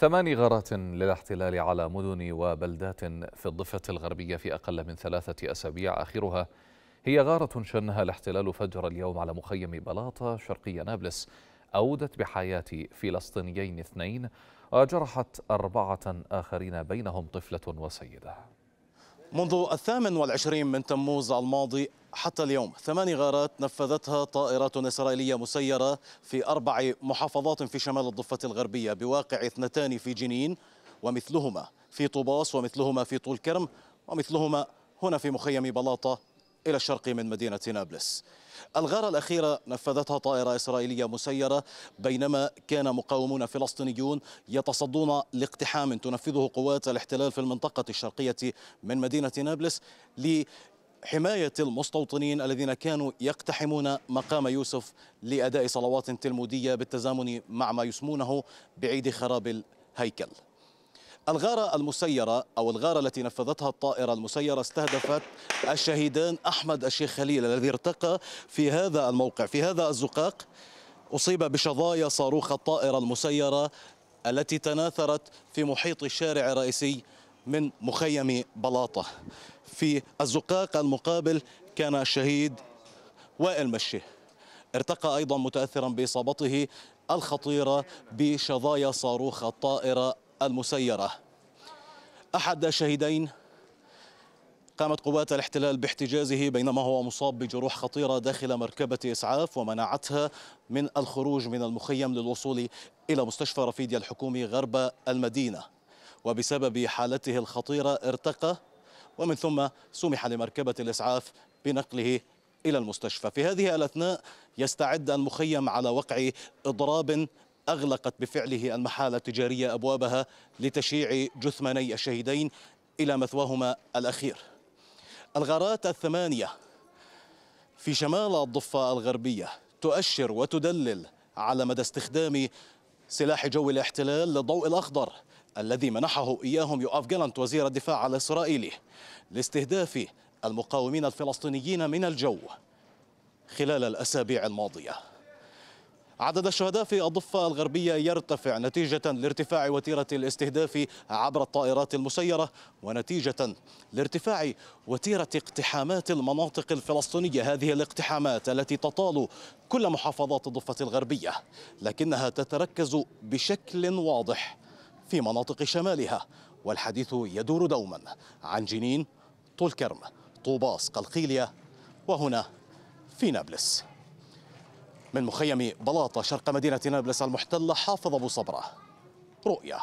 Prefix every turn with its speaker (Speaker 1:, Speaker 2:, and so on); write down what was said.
Speaker 1: ثماني غارات للاحتلال على مدن وبلدات في الضفة الغربية في أقل من ثلاثة أسابيع آخرها هي غارة شنها الاحتلال فجر اليوم على مخيم بلاطة شرقي نابلس أودت بحياة فلسطينيين اثنين وجرحت أربعة آخرين بينهم طفلة وسيدة
Speaker 2: منذ الثامن والعشرين من تموز الماضي حتى اليوم ثماني غارات نفذتها طائرات إسرائيلية مسيرة في أربع محافظات في شمال الضفة الغربية بواقع اثنتان في جنين ومثلهما في طوباس ومثلهما في طول كرم ومثلهما هنا في مخيم بلاطة إلى الشرق من مدينة نابلس الغارة الأخيرة نفذتها طائرة إسرائيلية مسيرة بينما كان مقاومون فلسطينيون يتصدون لاقتحام تنفذه قوات الاحتلال في المنطقة الشرقية من مدينة نابلس لحماية المستوطنين الذين كانوا يقتحمون مقام يوسف لأداء صلوات تلمودية بالتزامن مع ما يسمونه بعيد خراب الهيكل الغارة المسيرة أو الغارة التي نفذتها الطائرة المسيرة استهدفت الشهيدان أحمد الشيخ خليل الذي ارتقى في هذا الموقع في هذا الزقاق أصيب بشظايا صاروخ الطائرة المسيرة التي تناثرت في محيط الشارع الرئيسي من مخيم بلاطة في الزقاق المقابل كان الشهيد وائل مشيه ارتقى أيضا متأثرا بإصابته الخطيرة بشظايا صاروخ الطائرة المسيرة أحد الشهيدين قامت قوات الاحتلال باحتجازه بينما هو مصاب بجروح خطيرة داخل مركبة إسعاف ومنعتها من الخروج من المخيم للوصول إلى مستشفى رفيديا الحكومي غرب المدينة وبسبب حالته الخطيرة ارتقى ومن ثم سمح لمركبة الإسعاف بنقله إلى المستشفى في هذه الأثناء يستعد المخيم على وقع إضراب أغلقت بفعله المحال التجارية أبوابها لتشييع جثماني الشهيدين إلى مثواهما الأخير الغارات الثمانية في شمال الضفة الغربية تؤشر وتدلل على مدى استخدام سلاح جو الاحتلال للضوء الأخضر الذي منحه إياهم يؤاف جالنت وزير الدفاع الإسرائيلي لاستهداف المقاومين الفلسطينيين من الجو خلال الأسابيع الماضية عدد الشهداء في الضفة الغربية يرتفع نتيجة لارتفاع وتيرة الاستهداف عبر الطائرات المسيرة ونتيجة لارتفاع وتيرة اقتحامات المناطق الفلسطينية هذه الاقتحامات التي تطال كل محافظات الضفة الغربية لكنها تتركز بشكل واضح في مناطق شمالها والحديث يدور دوما عن جنين طول كرم طوباس قلقيلية وهنا في نابلس من مخيم بلاطة شرق مدينة نابلس المحتلة حافظ أبو صبرة رؤية